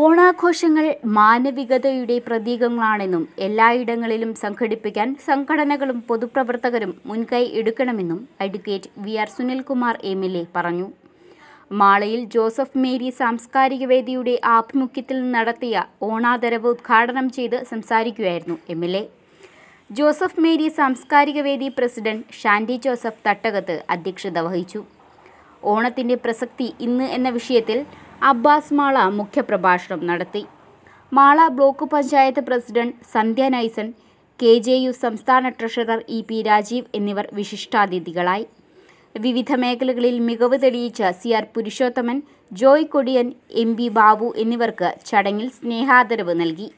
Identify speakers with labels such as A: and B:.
A: ഓണാഘോഷങ്ങൾ മാനവികതയുടെ പ്രതീകങ്ങളാണെന്നും എല്ലായിടങ്ങളിലും സംഘടിപ്പിക്കാൻ സംഘടനകളും പൊതുപ്രവർത്തകരും മുൻകൈ എടുക്കണമെന്നും advocate V R Sunilkumar M L A പറഞ്ഞു മാളയിൽ ജോസഫ് മേരി സാംസ്കാരിക വേദിയുടെ ആഭിമുഖ്യത്തിൽ നടത്തിയ ഓണാദരവ് ഉദ്ഘാടനം ചെയ്ത് സംസാരിക്കുകയായിരുന്നു M L A Joseph Mary സാംസ്കാരിക വേദി പ്രസിഡന്റ് ഷാൻഡി ജോസഫ് തട്ടകത്ത് അധ്യക്ഷത വഹിച്ചു ഓണത്തിൻ്റെ പ്രസക്തി ഇന്ന് എന്ന വിഷയത്തിൽ അബ്ബാസ് മാള മുഖ്യപ്രഭാഷണം നടത്തി Mala block panchayat president Sandhya Naison K J U സംസ്ഥാന ട്രഷറർ ഇ പി രാജീവ് എന്നിവർ വിശിഷ്ടാതിഥികളായി വിവിധ മേഖലകളിൽ മികവ് തെളിയിച്ച C R Purushothaman Joy Kodiyan M B Babu എന്നിവർക്ക് ചടങ്ങിൽ സ്നേഹാദരവ് നൽകി